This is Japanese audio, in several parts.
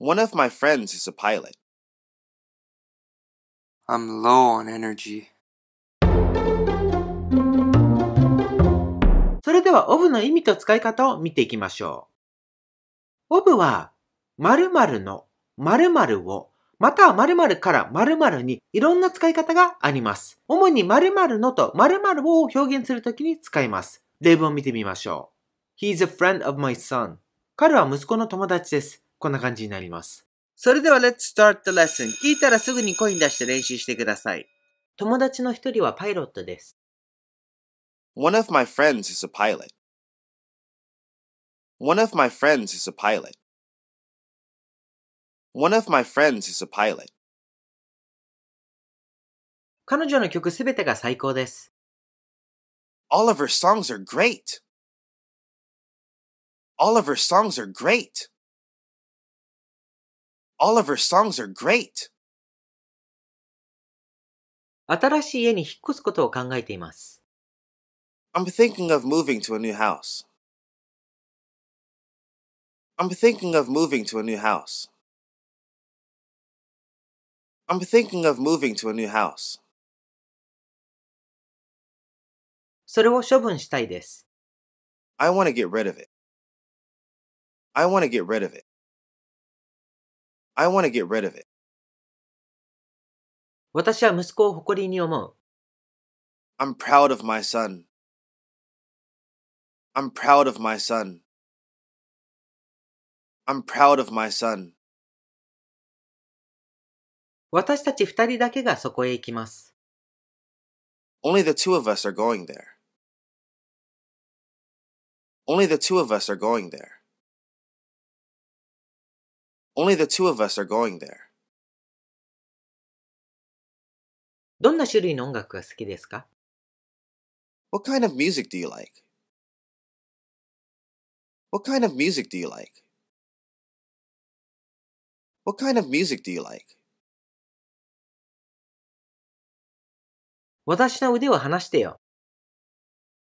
One of my friends is a pilot. I'm low on energy. それでは o ブの意味と使い方を見ていきましょう。o ブは〇〇の〇〇をまたは〇〇から〇〇にいろんな使い方があります。主に〇〇のと〇〇を表現するときに使います。例文を見てみましょう。He's a friend of my son. 彼は息子の友達です。こんな感じになります。それでは Let's start the lesson. 聞いたらすぐに声に出して練習してください。友達の一人はパイロットです。One of my friends is a pilot. One of my friends is a pilot. One of my friends is a pilot. 彼女の曲すべてが最高です。All of her songs are great. All of her songs are great. all of her songs are great. 新しい家に引っ越すことを考えています。I'm thinking of moving to a new house. I'm thinking of moving to a new house. I'm thinking of moving to a new house. それを処分したいです。I want to get rid of it. I want to get rid of it. I want to get rid of it. 私は息子を誇りに思う。I'm proud of my son. I'm proud of my son. I'm proud of my son. 私たち二人だけがそこへ行きます。Only the two of us are going there. Only the two of us are going there. Only the two of us are going there. どんな種類の音楽が好きですか What kind of music do you like? What kind of music do you like? What kind of music do you like? 私の腕を離してよ。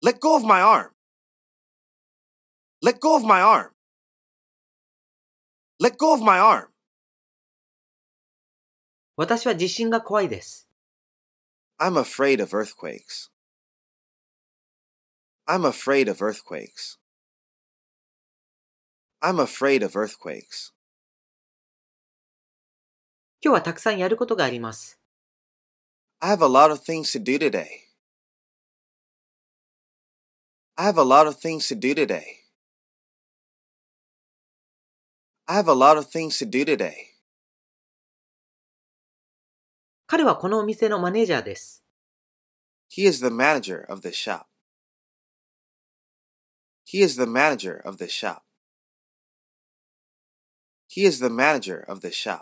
Let go of my arm! Let go of my arm! Let go of my arm. 私は地震が怖いです。I'm afraid of earthquakes. I'm afraid of earthquakes. I'm afraid of earthquakes. 今日はたくさんやることがあります。I have a lot of things to do today. I have a lot of things to do today. I have a lot of things to do today. 彼はこのお店のマネージャーです。He is the manager of t h shop. He is the manager of t h shop. He is the manager of t h shop.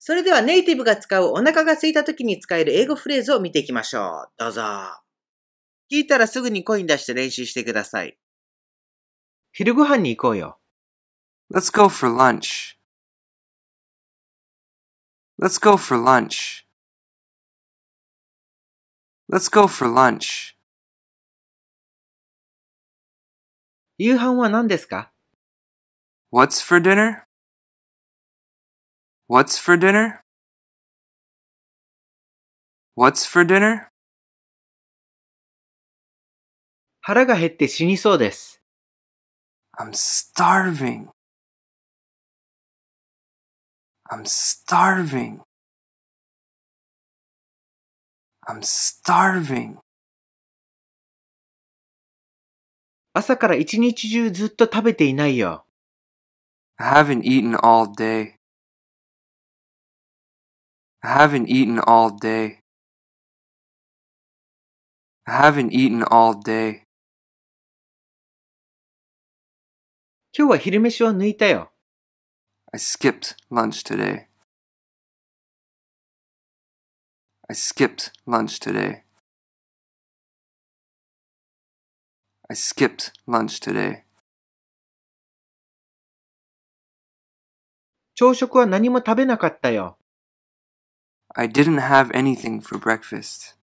それではネイティブが使うお腹が空いた時に使える英語フレーズを見ていきましょう。どうぞ。聞いたらすぐに声に出して練習してください。昼ご飯に行こうよ。Let's go for lunch. Let's go for lunch. Let's go for lunch. 夕飯は何ですか ?What's for dinner?What's for dinner?What's for dinner? 腹が減って死にそうです。I'm starving. I'm starving. I'm starving. 朝から一日中ずっと食べていないよ。I haven't eaten all day. I haven't eaten all day. I haven't eaten all day. 今日は昼飯を抜いたよ。I skipped lunch today. I skipped lunch today. I skipped lunch today. 朝食は何も食べなかったよ。I didn't have anything for breakfast.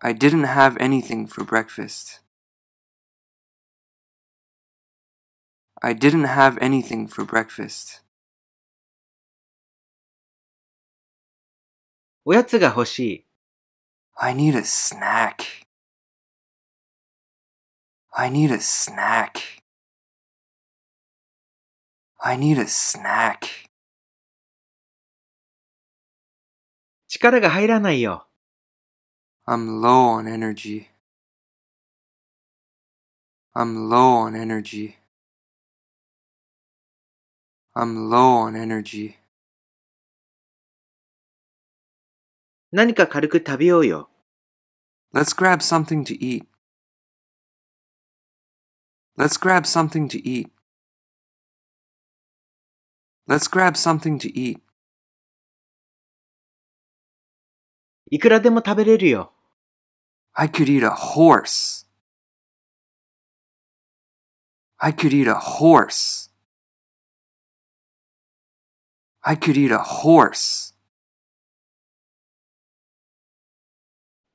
I didn't have anything for breakfast. I didn't have anything for breakfast. おやつが欲しい。I need a snack. I need a snack. I need a snack. 力が入らないよ。I'm low on energy. I'm low on energy. I'm low on energy. 何か軽く食べようよ。Let's grab something to eat. Let's grab something to eat. Let's grab something to eat. いくらでも食べれるよ。I could eat a horse. I could eat a horse. I could eat a horse.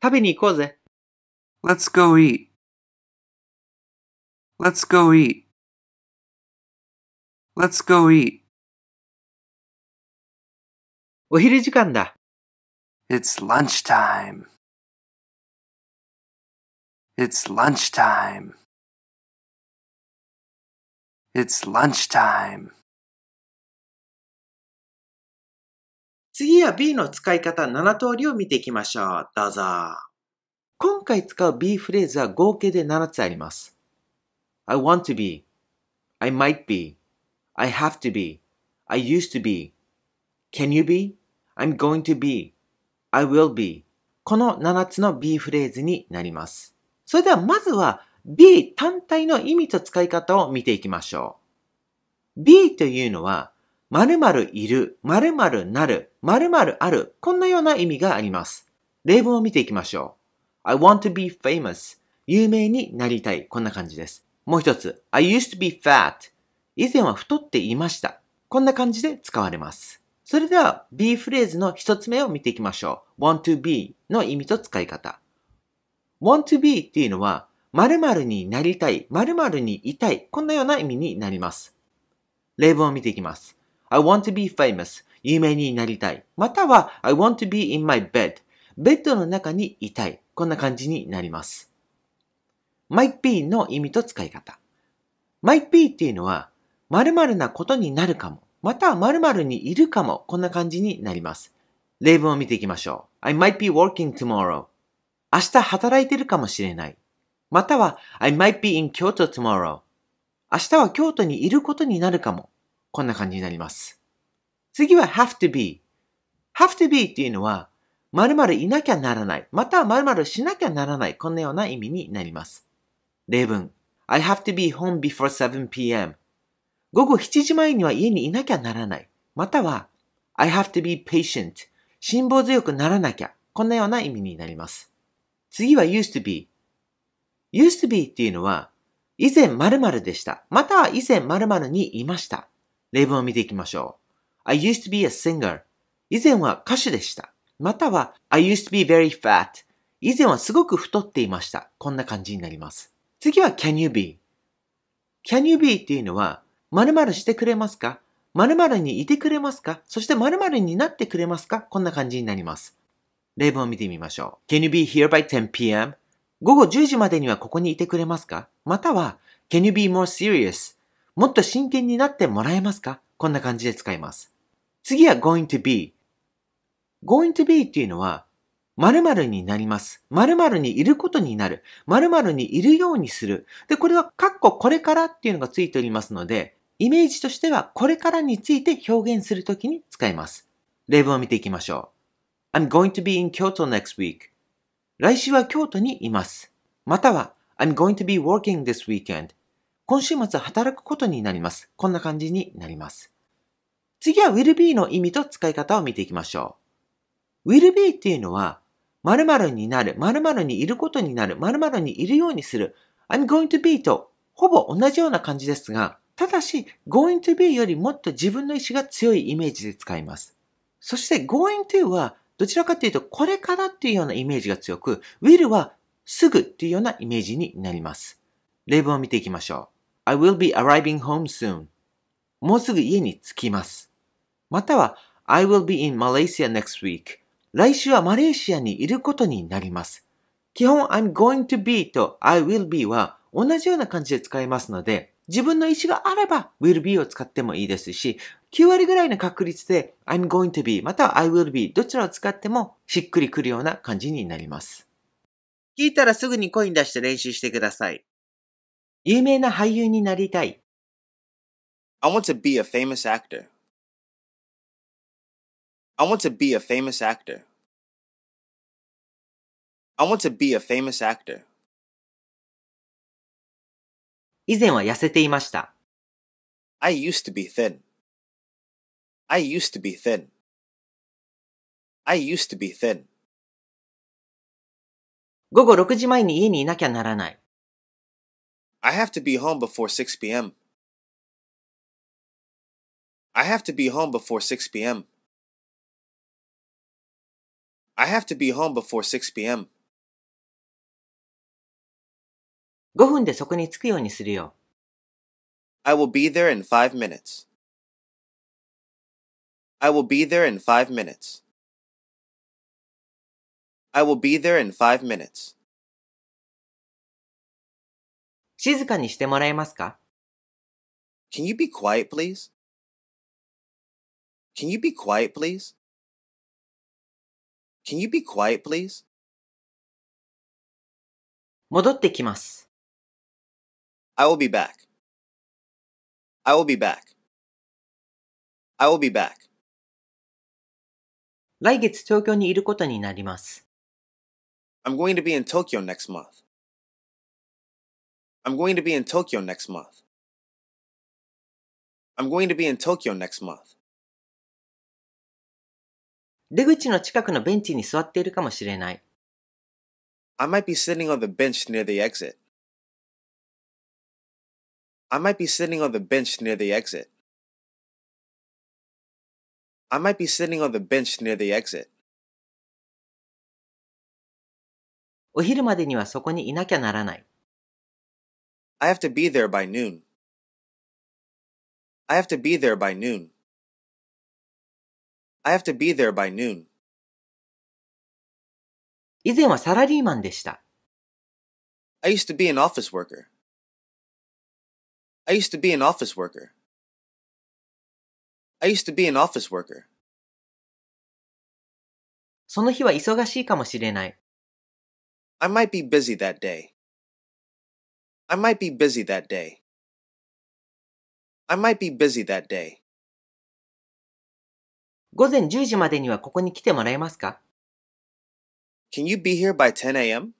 食べに行こうぜ。Let's go eat. Let's go eat. Let's go eat. お昼時間だ。It's lunchtime. It's lunchtime. It's lunchtime. 次は B の使い方7通りを見ていきましょう。どうぞ。今回使う B フレーズは合計で7つあります。I want to be, I might be, I have to be, I used to be, can you be, I'm going to be, I will be この7つの B フレーズになります。それではまずは B 単体の意味と使い方を見ていきましょう。B というのは、〇〇いる、〇〇なる〇〇ある。こんなような意味があります。例文を見ていきましょう。I want to be famous. 有名になりたい。こんな感じです。もう一つ。I used to be fat. 以前は太っていました。こんな感じで使われます。それでは b フレーズの一つ目を見ていきましょう。want to be の意味と使い方。want to be っていうのは〇〇になりたい、〇〇にいたい、こんなような意味になります。例文を見ていきます。I want to be famous. 有名になりたい。または、I want to be in my bed. ベッドの中にいたい。こんな感じになります。might be の意味と使い方。might be っていうのは、〇〇なことになるかも。または〇〇にいるかも。こんな感じになります。例文を見ていきましょう。I might be working tomorrow. 明日働いてるかもしれない。または、I might be in Kyoto tomorrow. 明日は京都にいることになるかも。こんな感じになります。次は have to be。have to be っていうのは、〇〇いなきゃならない、または〇〇しなきゃならない、こんなような意味になります。例文 I have to be home before 7pm 午後7時前には家にいなきゃならない。または I have to be patient 辛抱強くならなきゃ。こんなような意味になります。次は used to be used to be っていうのは以前〇〇でした。または以前〇〇にいました。例文を見ていきましょう。I used to be a singer 以前は歌手でした。または I used to be very fat 以前はすごく太っていました。こんな感じになります。次は Can you be Can you be っていうのは〇〇してくれますか〇〇にいてくれますかそして〇〇になってくれますかこんな感じになります。例文を見てみましょう。Can you be here by 10pm? 午後10時までにはここにいてくれますかまたは Can you be more serious? もっと真剣になってもらえますかこんな感じで使います。次は going to be。going to be っていうのは、〇〇になります。〇〇にいることになる。〇〇にいるようにする。で、これは、カッコこれからっていうのがついておりますので、イメージとしては、これからについて表現するときに使います。例文を見ていきましょう。I'm going to be in Kyoto next week. 来週は京都にいます。または、I'm going to be working this weekend. 今週末働くことになります。こんな感じになります。次は will be の意味と使い方を見ていきましょう。will be っていうのは、〇〇になる、〇〇にいることになる、〇〇にいるようにする、I'm going to be とほぼ同じような感じですが、ただし、going to be よりもっと自分の意志が強いイメージで使います。そして、going to は、どちらかというと、これからっていうようなイメージが強く、will は、すぐっていうようなイメージになります。例文を見ていきましょう。I will be arriving home soon. もうすぐ家に着きます。または、I will be in Malaysia next week. 来週はマレーシアにいることになります。基本 I'm going to be と I will be は同じような感じで使えますので、自分の意思があれば will be を使ってもいいですし、9割ぐらいの確率で I'm going to be または I will be どちらを使ってもしっくりくるような感じになります。聞いたらすぐにコイン出して練習してください。有名な俳優になりたい。I want to be a famous actor. I want to be a famous actor. I want to be a famous actor. 以前は痩せていました。I used to be thin. I used to be thin. I used to be thin. 午後6時前に家にいなきゃならない。I have to be home before 6 p.m. I have to be home before 6 p.m. I have to be home before 6 p.m. 5分でそこに着くようにするよ。I will be there in five minutes. I will be there in five minutes. I will be there in five minutes. 静かにしてもらえますか Can you be quiet, please? Can you be quiet, please? Can you be quiet, please? 戻ってきます。I will be back. I will be back. I will be back. 来月東京にいることになります。I'm going to be in Tokyo next month. I'm going to be in Tokyo next month. I'm going to be in Tokyo next month. 出口の近くのベンチに座っているかもしれない。I might be sitting on the bench near the exit. I might be sitting on the bench near the exit. I might be sitting on the bench near the exit. お昼までにはそこにいなきゃならない。I have to be there by noon. I have to be there by noon. I have to be there by noon. 以前はサラリーマンでした。I used to be an office worker. I used to be an office worker. I used to be an office worker. その日は忙しいかもしれない。I might be busy that day. I might be busy that day. I might be busy that day. 午前10時までにはここに来てもらえますか ?Can you be here by 10 a.m.?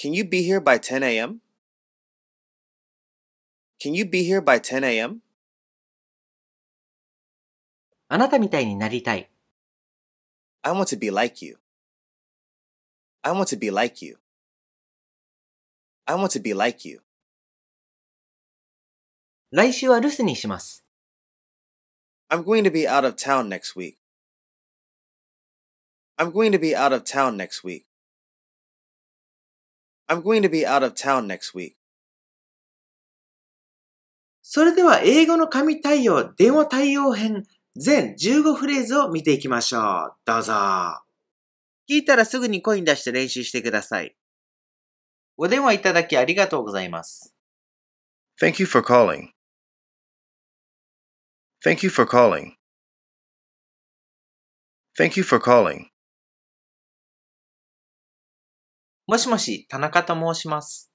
Can you be here by 10 a.m.? Can you be here by 10 a.m.? あなたみたいになりたい。I want to be like you. I want to be like you. I want to be like you. 来週は留守にします。I'm going to be out of town next week. I'm going to be out of town next week. I'm going to be out of town next week. それでは英語の神対応、電話対応編、全15フレーズを見ていきましょう。どうぞ。聞いたらすぐに声に出して練習してください。お電話いただきありがとうございます。Thank you for calling. Thank you for calling. Thank you for calling. もしもし、田中と申します。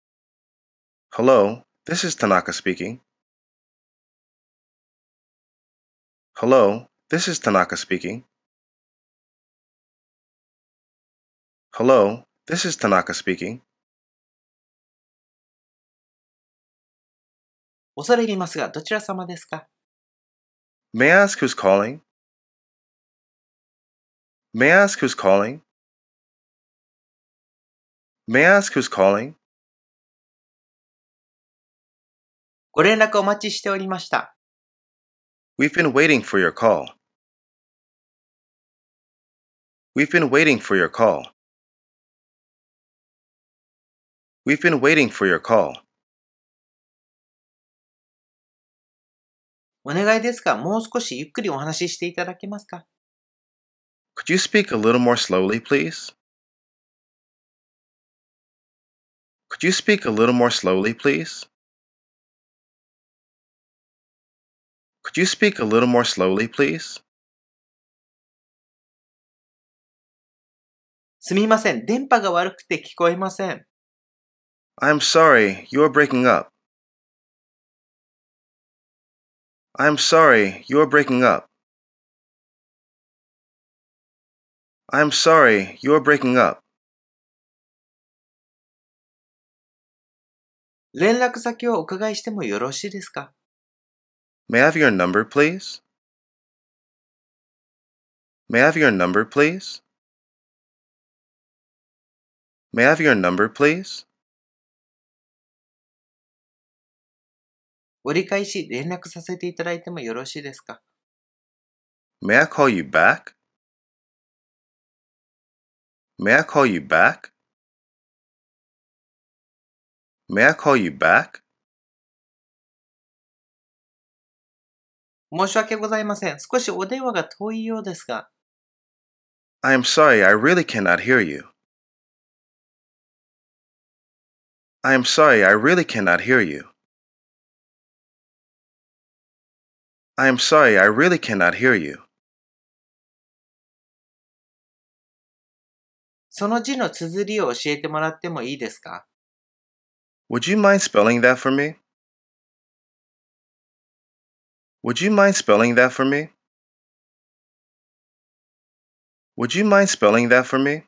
Hello, this is Tanaka speaking. Hello, this is Tanaka speaking. Hello, this is Tanaka speaking. 恐れ入りますが、どちら様ですか May I ask who's calling? May I ask who's calling? May I ask who's calling? ご連絡お待ちしておりました。We've been waiting for your call. We've been waiting for your call. We've been waiting for your call. お願いですが、もう少しゆっくりお話ししていただけますか Could you speak a little more slowly, please? Could you speak a little more slowly, please? Could you speak a little more slowly, please? すみません。電波が悪くて聞こえません。I'm sorry. You are breaking up. I'm sorry, you are breaking up. I'm sorry, you are breaking up. 連絡先をお伺いしてもよろしいですか May I have your number, please? May I have your number, please? May I have your number, please? 折り返し連絡させていただいてもよろしいですか May I call you back? May I call you back? May I call you back? 申し訳ございません。少しお電話が遠いようですが。I am sorry, I really cannot hear you. I am sorry, I really cannot hear you. I am sorry, I really cannot hear you. その字の綴りを教えてもらってもいいですか Would you mind spelling that for me? Would you mind spelling that for me? Would you mind spelling that for me?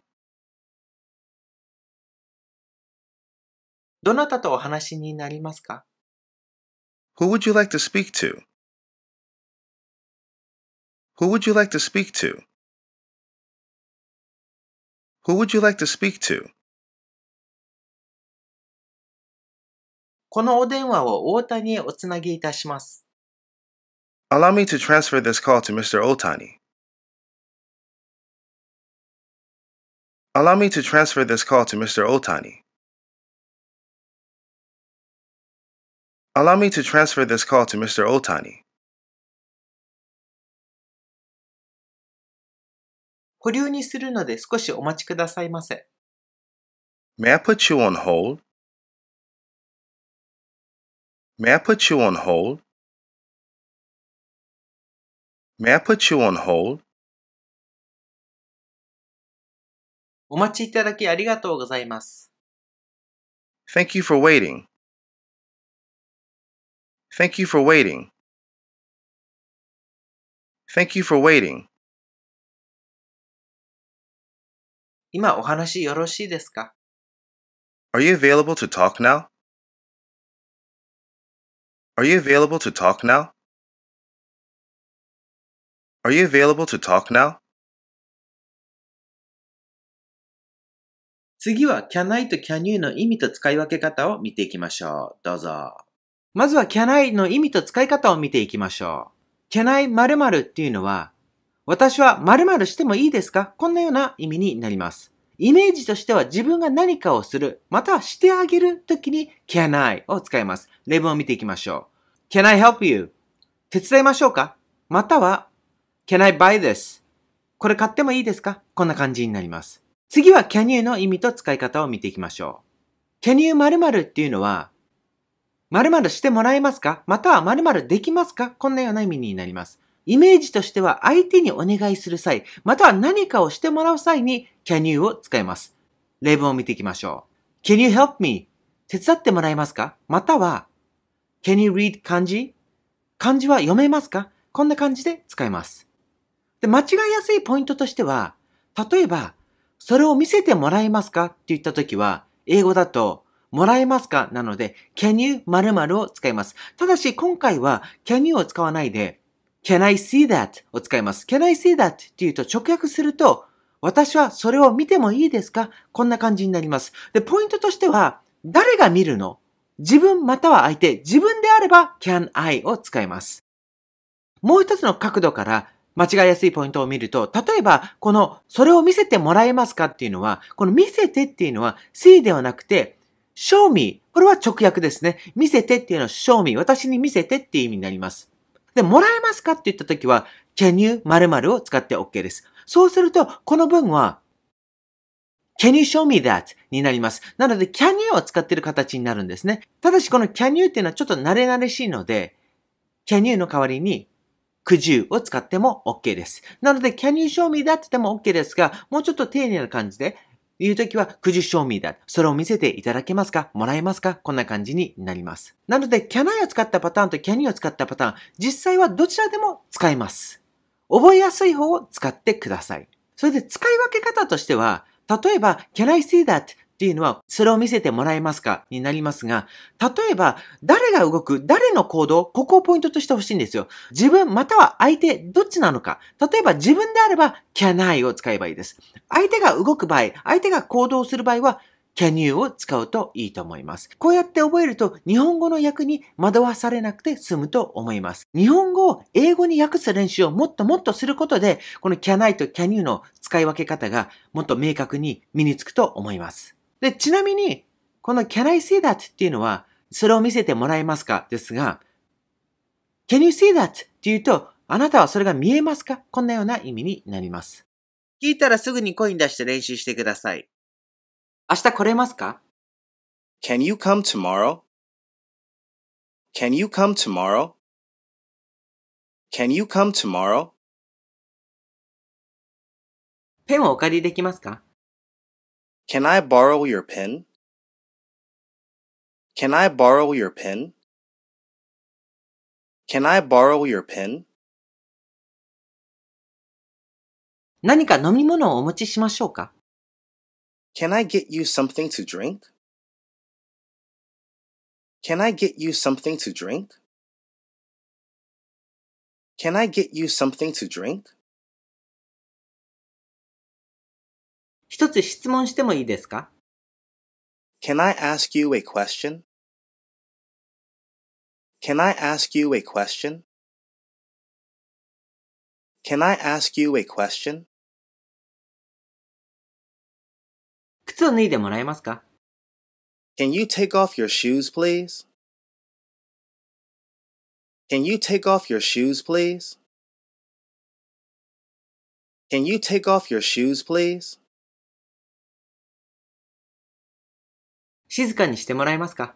どなたとお話になりますか Who would you like to speak to? Who would you like to speak to? Who would you like to speak to? このお電話を大谷へおつなぎいたします。Allow me to transfer this call to Mr. Otani. Allow me to transfer this call to Mr. Otani. Allow me to transfer this call to Mr. Otani. 保留にするので少しお待ちくださいませ。May I put you on hold? May I put you on hold? May I put you on hold? お待ちいただきありがとうございます。Thank you for waiting. Thank you for waiting. Thank you for waiting. 今お話よろしいですか Are you available to talk now? Are you available to talk now? Are you available to talk now? 次は can I と can you の意味と使い分け方を見ていきましょう。どうぞ。まずは can I の意味と使い方を見ていきましょう。can I 〇〇っていうのは私は〇〇してもいいですかこんなような意味になります。イメージとしては自分が何かをする、またはしてあげるときに can I を使います。例文を見ていきましょう。can I help you? 手伝いましょうかまたは can I buy this? これ買ってもいいですかこんな感じになります。次は can you の意味と使い方を見ていきましょう。can you 〇〇っていうのは〇〇してもらえますかまたは〇〇できますかこんなような意味になります。イメージとしては相手にお願いする際、または何かをしてもらう際に can you を使います。例文を見ていきましょう。can you help me? 手伝ってもらえますかまたは can you read 漢字漢字は読めますかこんな感じで使います。で、間違いやすいポイントとしては、例えば、それを見せてもらえますかって言ったときは、英語だと、もらえますかなので、can you 〇〇を使います。ただし、今回は can you を使わないで、can I see that を使います。can I see that っていうと直訳すると、私はそれを見てもいいですかこんな感じになります。で、ポイントとしては、誰が見るの自分または相手。自分であれば can I を使います。もう一つの角度から間違いやすいポイントを見ると、例えば、この、それを見せてもらえますかっていうのは、この見せてっていうのは see ではなくて、show me。これは直訳ですね。見せてっていうのは show me。私に見せてっていう意味になります。で、もらえますかって言ったときは、can you 〇〇を使って OK です。そうすると、この文は、can you show me that になります。なので、can you を使っている形になるんですね。ただし、この can you っていうのはちょっと慣れ慣れしいので、can you の代わりに、could you を使っても OK です。なので、can you show me that っても OK ですが、もうちょっと丁寧な感じで、いう時は、くじ u l d show me that? それを見せていただけますかもらえますかこんな感じになります。なので、can I を使ったパターンと can you を使ったパターン、実際はどちらでも使えます。覚えやすい方を使ってください。それで使い分け方としては、例えば、can I see that? っていうのは、それを見せてもらえますかになりますが、例えば、誰が動く、誰の行動、ここをポイントとしてほしいんですよ。自分、または相手、どっちなのか。例えば、自分であれば、can I を使えばいいです。相手が動く場合、相手が行動する場合は、can you を使うといいと思います。こうやって覚えると日本語の訳に惑わされなくて済むと思います。日本語を英語に訳す練習をもっともっとすることで、この can I と can you の使い分け方がもっと明確に身につくと思います。で、ちなみに、この Can I see that っていうのは、それを見せてもらえますかですが、Can you see that? っていうと、あなたはそれが見えますかこんなような意味になります。聞いたらすぐにコイン出して練習してください。明日来れますか ?Can you come tomorrow?Can you come tomorrow?Can you come tomorrow? ペンをお借りできますか Can I borrow your pen? Can I borrow your pen? Can I borrow your pen? 何か飲み物をお持ちしましょうか Can I get you something to drink? Can I get you something to drink? Can I get you something to drink? 一つ質問してもいいですか ?Can I ask you a question?Can I ask you a question?Can I ask you a question? 靴を脱いでもらえますか ?Can you take off your shoes please?Can you take off your shoes please? Can you take off your shoes, please? 静かにしてもらえますか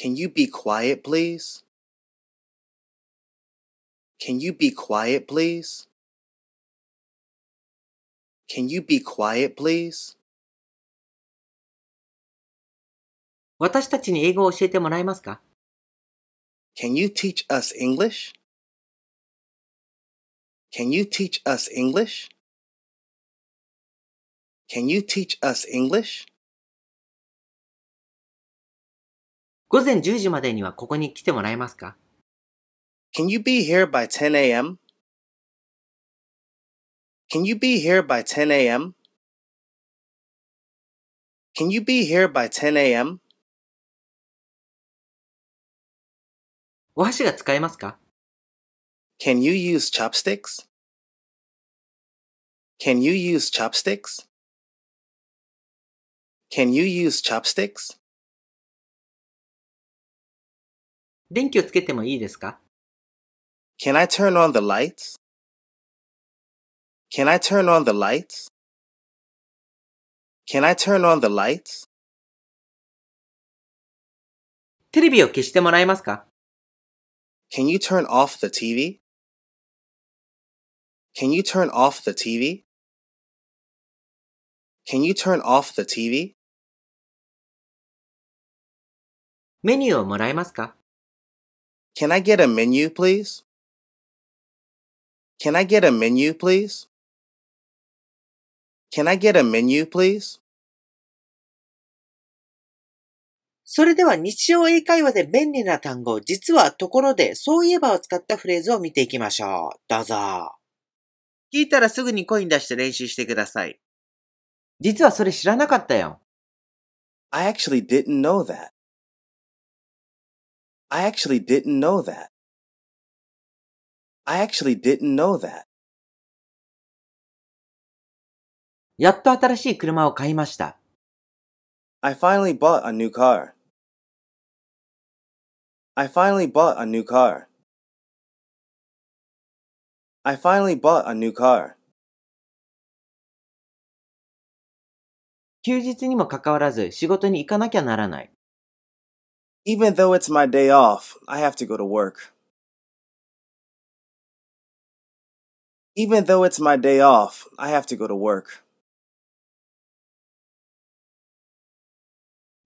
Can you be quiet, please? Can you be quiet, please? Can you be quiet, please? 私たちに英語を教えてもらえますか Can you teach us English? Can you teach us English? Can you teach us English? 午前10時までにはここに来てもらえますか ?Can you be here by 10 a.m.? Can you be here by 10 a.m.? Can you be here by 10 a.m.? お箸が使えますか ?Can you use chopsticks? Can you use chopsticks? Can you use chopsticks? 電気をつけてもいいですか Can I turn on the lights? Can I turn on the lights? Can I turn on the lights? テレビを消してもらえますか Can you turn off the TV? Can you turn off the TV? Can you turn off the TV? メニューをもらえますか Can I get a menu, please? Can I get a menu, please? Can I get a menu, please? それでは日常英会話で便利な単語、実はところで、そういえばを使ったフレーズを見ていきましょう。どうぞ。聞いたらすぐに声に出して練習してください。実はそれ知らなかったよ。I actually didn't know that. I actually didn't know that. I actually didn't know that. やっと新しい車を買いました。I finally bought a new car. I finally bought a new car. I finally bought a new car. 休日にもかかわらず仕事に行かなきゃならない。Even though it's my day off, I have to go to work. Even though it's my day off, I have to go to work.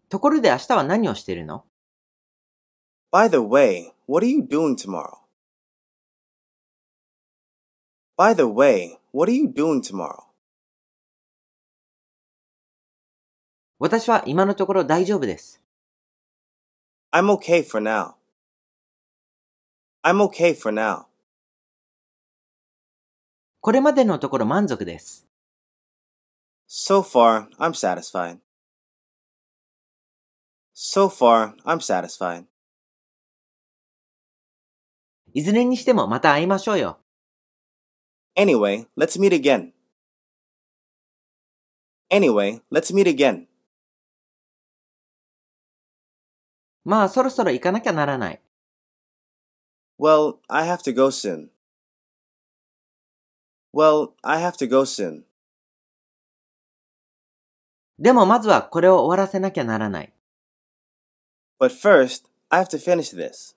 ところで明日は何をしているの By the way, what are you doing tomorrow? By the way, what are you doing tomorrow? 私は今のところ大丈夫です。I'm okay for now. I'm okay for now. これまでのところ満足です。So far, I'm satisfied. So far, I'm satisfied. いずれにしてもまた会いましょうよ。Anyway, let's meet again. Anyway, let's meet again. まあそろそろ行かなきゃならない。Well, I have to go soon. Well, I have to go soon. でもまずはこれを終わらせなきゃならない。But first, I have to finish this.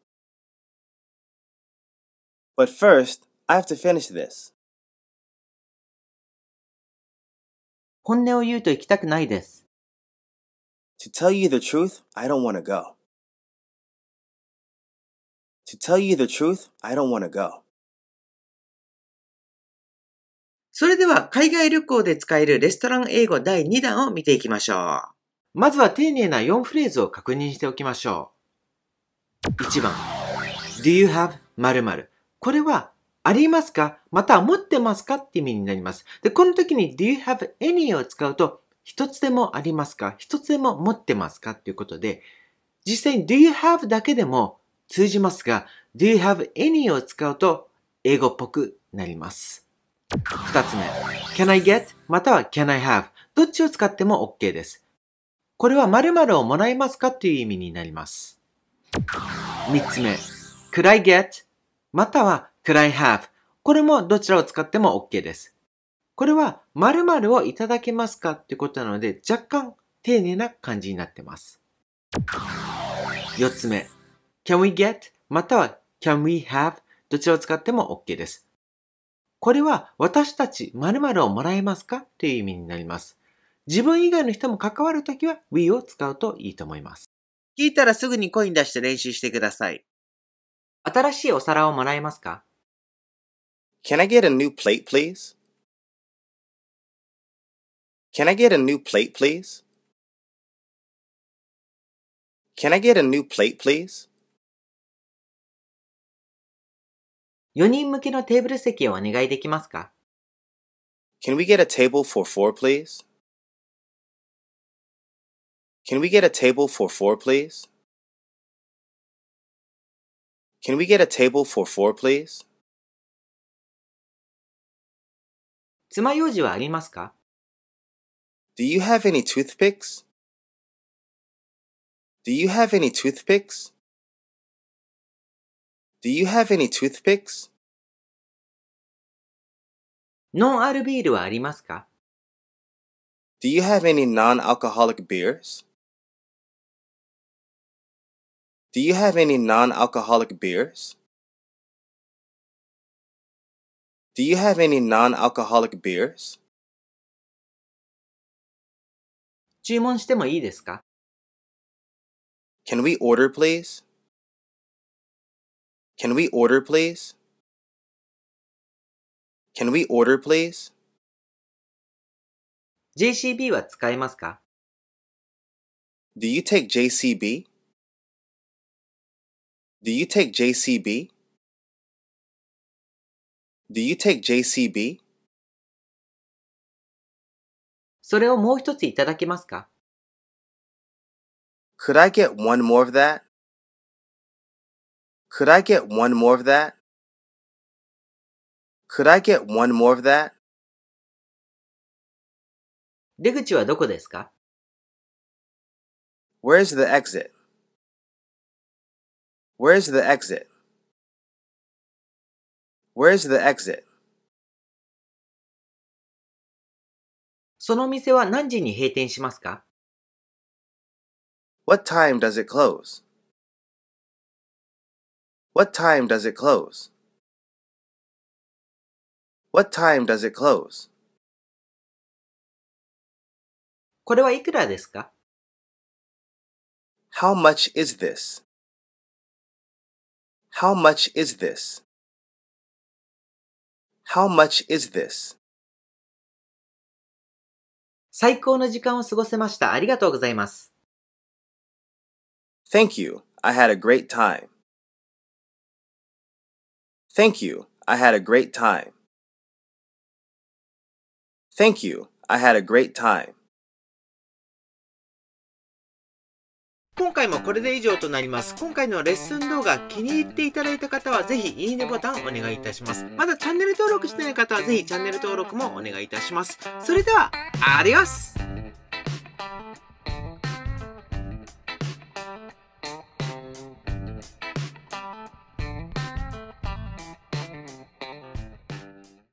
But first, I have to finish this. 本音を言うと行きたくないです。To tell you the truth, I don't want to go. To tell you the truth, I don't want to go. それでは海外旅行で使えるレストラン英語第2弾を見ていきましょう。まずは丁寧な4フレーズを確認しておきましょう。1番 Do you have 〇〇これはありますかまたは持ってますかって意味になります。で、この時に Do you have any を使うと一つでもありますか一つでも持ってますかっていうことで、実際に Do you have だけでも通じますが、do you have any を使うと英語っぽくなります。二つ目、can I get または can I have どっちを使っても OK です。これは〇〇をもらえますかという意味になります。三つ目、could I get または could I have これもどちらを使っても OK です。これは〇〇をいただけますかってことなので若干丁寧な感じになってます。四つ目、can we get または can we have どちらを使っても OK です。これは私たち〇〇をもらえますかという意味になります。自分以外の人も関わるときは we を使うといいと思います。聞いたらすぐにコイン出して練習してください。新しいお皿をもらえますか ?Can I get a new plate, please?Can I get a new plate, please?Can I get a new plate, please? 4人向けのテーブル席をお願いできますか Can we get a table for four, please? Can we get a table for four, please? Can we get a table for four, please? 爪楊枝はありますか Do you have any toothpicks? Do you have any toothpicks? Do you have any toothpicks? ノンアルビールはありますか Do you have any non-alcoholic beers? Do you have any non-alcoholic beers? Do you have any non-alcoholic beers? 注文してもいいですか Can we order, please? Can we order, please? Can we order, please? JCB は使えますか Do you take JCB? Do you take JCB? Do you take JCB? それをもう一ついただけますか Could I get one more of that? Could I get one more of that? Could I get one more of that? 出口はどこですか Where's the exit? Where's the exit? Where's the exit? その店は何時に閉店しますか What time does it close? What time does it close? What time does it close? これはいくらですか ?How much is this? How much is this? How much is this? 最高の時間を過ごせました。ありがとうございます。Thank you. I had a great time. Thank you. I had a great time. Thank you. I had a great time. 今回もこれで以上となります。今回のレッスン動画気に入っていただいた方はぜひいいねボタンお願いいたします。まだチャンネル登録してない方はぜひチャンネル登録もお願いいたします。それでは、アディオス